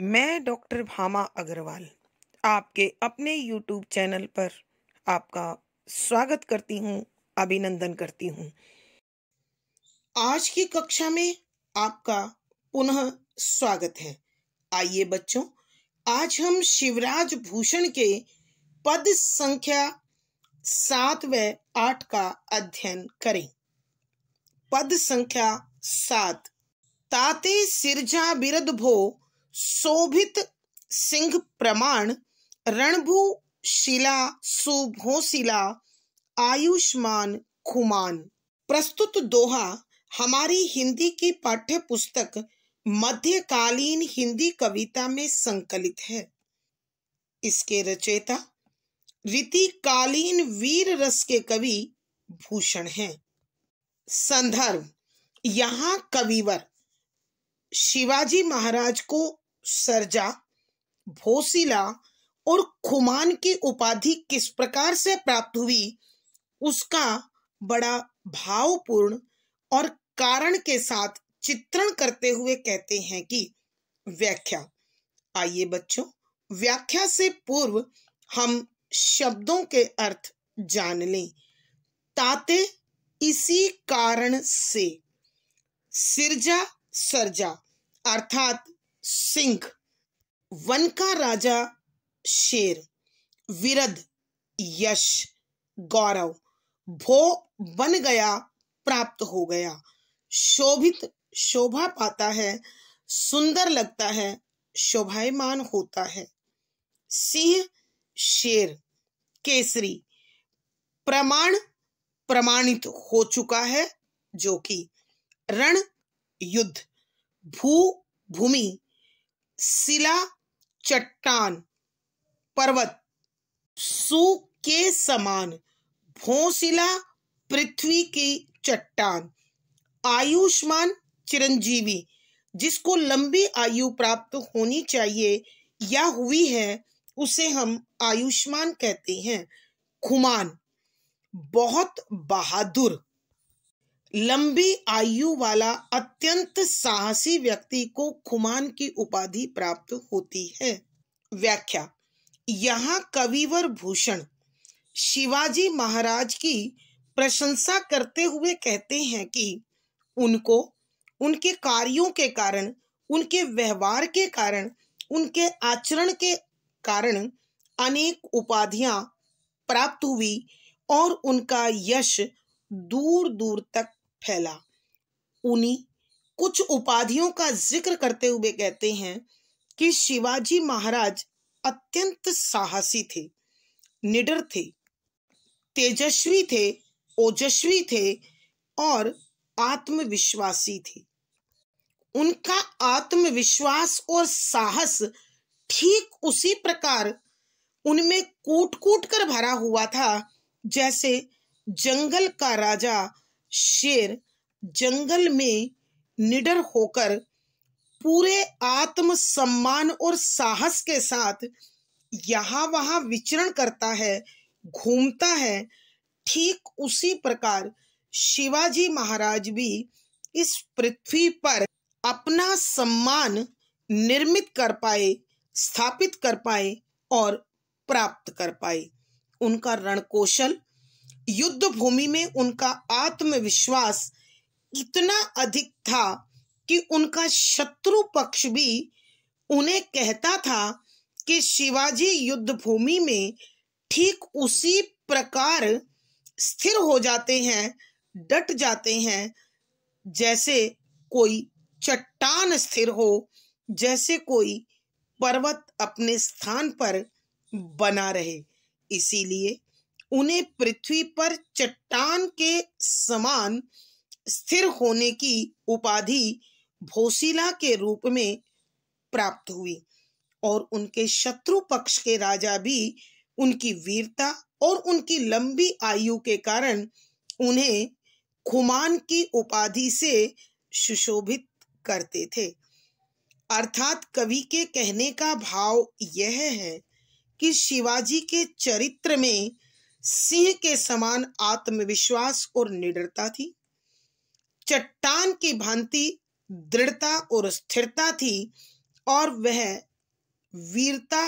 मैं डॉक्टर भामा अग्रवाल आपके अपने यूट्यूब चैनल पर आपका स्वागत करती हूँ अभिनंदन करती हूँ आज की कक्षा में आपका पुनः स्वागत है आइए बच्चों आज हम शिवराज भूषण के पद संख्या सात व आठ का अध्ययन करें पद संख्या सात ताते सिरजा बिरद भो शोभित सिंह प्रमाण शिला सुभोशिला आयुष्मान खुमान प्रस्तुत दोहा हमारी हिंदी की पाठ्य पुस्तक मध्यकालीन हिंदी कविता में संकलित है इसके रचयिता रीतिकालीन वीर रस के कवि भूषण हैं संदर्भ यहाँ कविवर शिवाजी महाराज को सरजा भोसिला और खुमान की उपाधि किस प्रकार से प्राप्त हुई उसका बड़ा भावपूर्ण और कारण के साथ चित्रण करते हुए कहते हैं कि व्याख्या आइए बच्चों व्याख्या से पूर्व हम शब्दों के अर्थ जान लें ताते इसी कारण से सिरजा सरजा अर्थात सिंह वन का राजा शेर विरद यश गौरव भो बन गया प्राप्त हो गया शोभित शोभा पाता है सुंदर लगता है शोभायमान होता है सिंह शेर केसरी प्रमाण प्रमाणित हो चुका है जो कि रण युद्ध भू भूमि शिला चट्टान पर्वत सु के समान भोशिला पृथ्वी की चट्टान आयुष्मान चिरंजीवी जिसको लंबी आयु प्राप्त होनी चाहिए या हुई है उसे हम आयुष्मान कहते हैं खुमान बहुत बहादुर लंबी आयु वाला अत्यंत साहसी व्यक्ति को खुमान की उपाधि प्राप्त होती है व्याख्या यहाँ कविवर भूषण शिवाजी महाराज की प्रशंसा करते हुए कहते हैं कि उनको उनके कार्यों के कारण उनके व्यवहार के कारण उनके आचरण के कारण अनेक उपाधियां प्राप्त हुई और उनका यश दूर दूर तक फैला उन्हीं कुछ उपाधियों का जिक्र करते हुए कहते हैं कि शिवाजी महाराज अत्यंत साहसी थे निडर थे तेजस्वी थे ओजस्वी थे और आत्मविश्वासी थे उनका आत्मविश्वास और साहस ठीक उसी प्रकार उनमें कूट कूट कर भरा हुआ था जैसे जंगल का राजा शेर जंगल में निडर होकर पूरे आत्म सम्मान और साहस के साथ यहाँ वहां विचरण करता है घूमता है ठीक उसी प्रकार शिवाजी महाराज भी इस पृथ्वी पर अपना सम्मान निर्मित कर पाए स्थापित कर पाए और प्राप्त कर पाए उनका रणकौशल युद्ध भूमि में उनका आत्मविश्वास इतना अधिक था कि उनका शत्रु पक्ष भी उन्हें कहता था कि शिवाजी युद्ध भूमि में ठीक उसी प्रकार स्थिर हो जाते हैं डट जाते हैं जैसे कोई चट्टान स्थिर हो जैसे कोई पर्वत अपने स्थान पर बना रहे इसीलिए उन्हें पृथ्वी पर चट्टान के समान स्थिर होने की उपाधि भोसिला के रूप में प्राप्त हुई और उनके शत्रु पक्ष के राजा भी उनकी वीरता और उनकी लंबी आयु के कारण उन्हें खुमान की उपाधि से सुशोभित करते थे अर्थात कवि के कहने का भाव यह है कि शिवाजी के चरित्र में सिंह के समान आत्मविश्वास और निडरता थी चट्टान की भांति दृढ़ता और स्थिरता थी और वह वीरता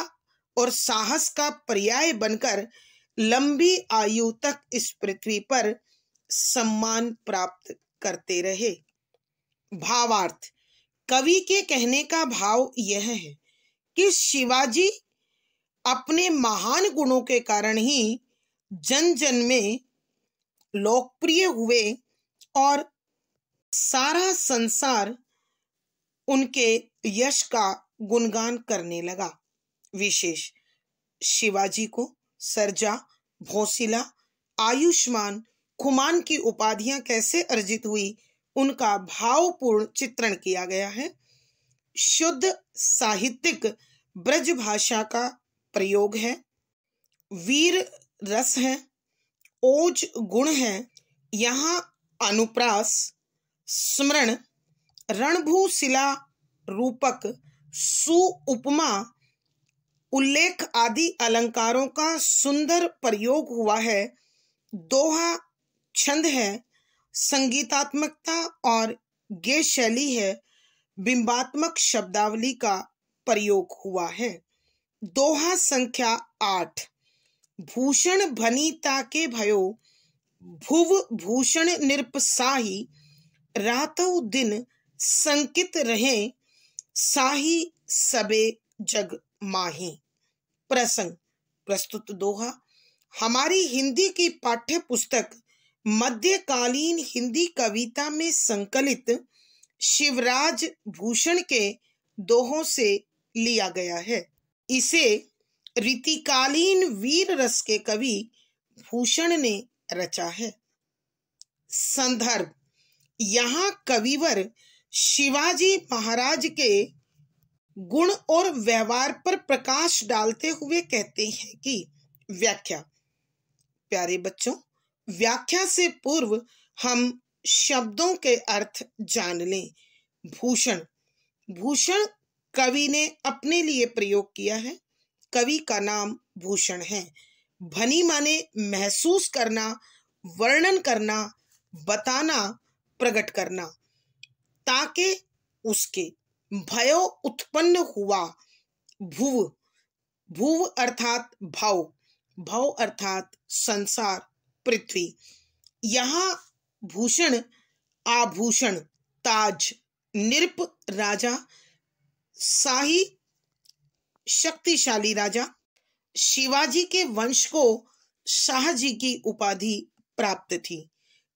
और साहस का पर्याय बनकर लंबी आयु तक इस पृथ्वी पर सम्मान प्राप्त करते रहे भावार्थ कवि के कहने का भाव यह है कि शिवाजी अपने महान गुणों के कारण ही जन जन में लोकप्रिय हुए और सारा संसार उनके यश का गुणगान करने लगा विशेष शिवाजी को सरजा भोसिला आयुष्मान खुमान की उपाधियां कैसे अर्जित हुई उनका भावपूर्ण चित्रण किया गया है शुद्ध साहित्यिक ब्रज भाषा का प्रयोग है वीर रस है ओज गुण है यहाँ अनुप्रास स्मरण रणभूशिला रूपक उपमा उल्लेख आदि अलंकारों का सुंदर प्रयोग हुआ है दोहा छंद है संगीतात्मकता और गे शैली है बिंबात्मक शब्दावली का प्रयोग हुआ है दोहा संख्या आठ भूषण भनीता के भयो भुव भूषण निरपसाही रातो दिन संकित रहे साही सबे जग माही प्रसंग प्रस्तुत दोहा हमारी हिंदी की पाठ्य पुस्तक मध्यकालीन हिंदी कविता में संकलित शिवराज भूषण के दोहों से लिया गया है इसे रीतिकालीन वीर रस के कवि भूषण ने रचा है संदर्भ यहाँ कविवर शिवाजी महाराज के गुण और व्यवहार पर प्रकाश डालते हुए कहते हैं कि व्याख्या प्यारे बच्चों व्याख्या से पूर्व हम शब्दों के अर्थ जान लें भूषण भूषण कवि ने अपने लिए प्रयोग किया है कवि का नाम भूषण है भनी माने महसूस करना वर्णन करना बताना प्रकट करना ताके उसके भयो उत्पन्न हुआ भूव भूव अर्थात भाव भाव अर्थात संसार पृथ्वी यहाँ भूषण आभूषण ताज निरप राजा साही शक्तिशाली राजा शिवाजी के वंश को शाहजी की उपाधि प्राप्त थी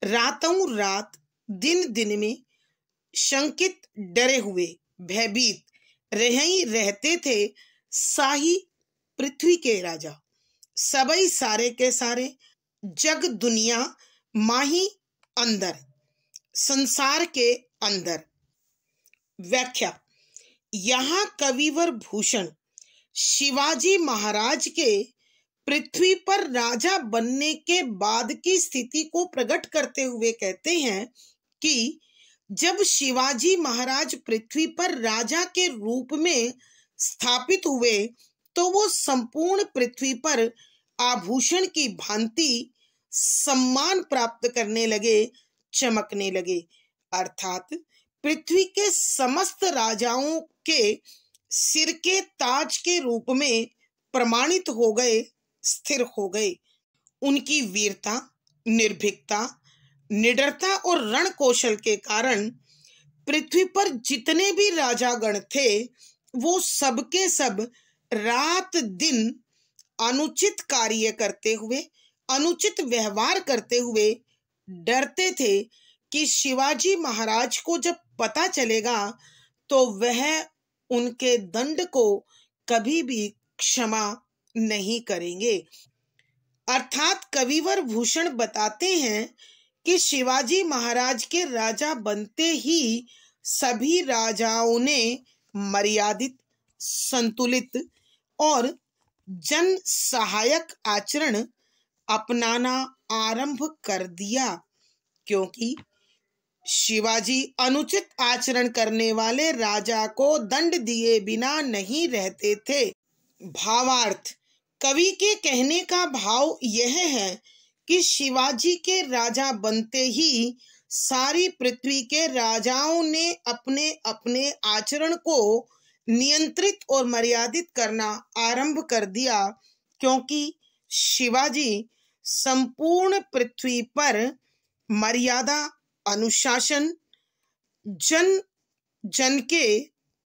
रातों रात दिन दिन में शंकित डरे हुए भयभीत रहते थे शाही पृथ्वी के राजा सबई सारे के सारे जग दुनिया माही अंदर संसार के अंदर व्याख्या यहाँ कविवर भूषण शिवाजी महाराज के पृथ्वी पर राजा बनने के बाद की स्थिति को प्रकट करते हुए कहते हैं कि जब शिवाजी महाराज पृथ्वी पर राजा के रूप में स्थापित हुए तो वो संपूर्ण पृथ्वी पर आभूषण की भांति सम्मान प्राप्त करने लगे चमकने लगे अर्थात पृथ्वी के समस्त राजाओं के सिर के ताज के रूप में प्रमाणित हो गए स्थिर हो गए उनकी वीरता निर्भीकता निडरता और रण कौशल के कारण पृथ्वी पर जितने भी राजागण थे वो सबके सब रात दिन अनुचित कार्य करते हुए अनुचित व्यवहार करते हुए डरते थे कि शिवाजी महाराज को जब पता चलेगा तो वह उनके दंड को कभी भी क्षमा नहीं करेंगे अर्थात कविवर भूषण बताते हैं कि शिवाजी महाराज के राजा बनते ही सभी राजाओं ने मर्यादित संतुलित और जन सहायक आचरण अपनाना आरंभ कर दिया क्योंकि शिवाजी अनुचित आचरण करने वाले राजा को दंड दिए बिना नहीं रहते थे भावार्थ कवि के कहने का भाव यह है कि शिवाजी के राजा बनते ही सारी पृथ्वी के राजाओं ने अपने अपने आचरण को नियंत्रित और मर्यादित करना आरंभ कर दिया क्योंकि शिवाजी संपूर्ण पृथ्वी पर मर्यादा अनुशासन जन जन के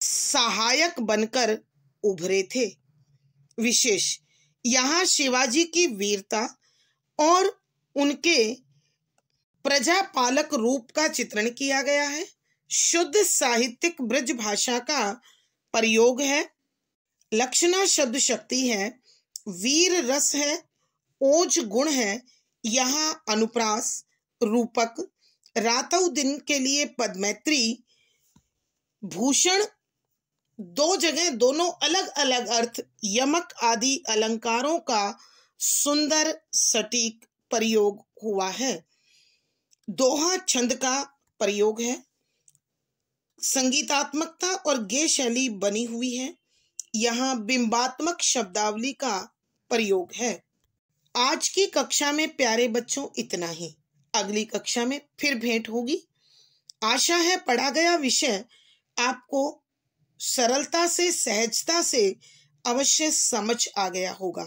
सहायक बनकर उभरे थे विशेष यहाँ शिवाजी की वीरता और उनके प्रजापालक रूप का चित्रण किया गया है शुद्ध साहित्यिक ब्रज भाषा का प्रयोग है लक्षणा शब्द शक्ति है वीर रस है ओज गुण है यहाँ अनुप्रास रूपक रातव दिन के लिए पद्मैत्री भूषण दो जगह दोनों अलग अलग अर्थ यमक आदि अलंकारों का सुंदर सटीक प्रयोग हुआ है दोहा छंद का प्रयोग है संगीतात्मकता और गे शैली बनी हुई है यहाँ बिंबात्मक शब्दावली का प्रयोग है आज की कक्षा में प्यारे बच्चों इतना ही अगली कक्षा में फिर भेंट होगी आशा है पढ़ा गया विषय आपको सरलता से सहजता से अवश्य समझ आ गया होगा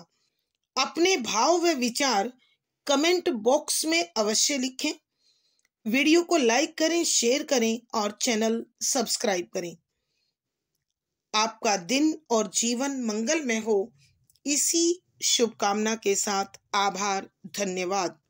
अपने भाव व विचार कमेंट बॉक्स में अवश्य लिखें वीडियो को लाइक करें शेयर करें और चैनल सब्सक्राइब करें आपका दिन और जीवन मंगलमय हो इसी शुभकामना के साथ आभार धन्यवाद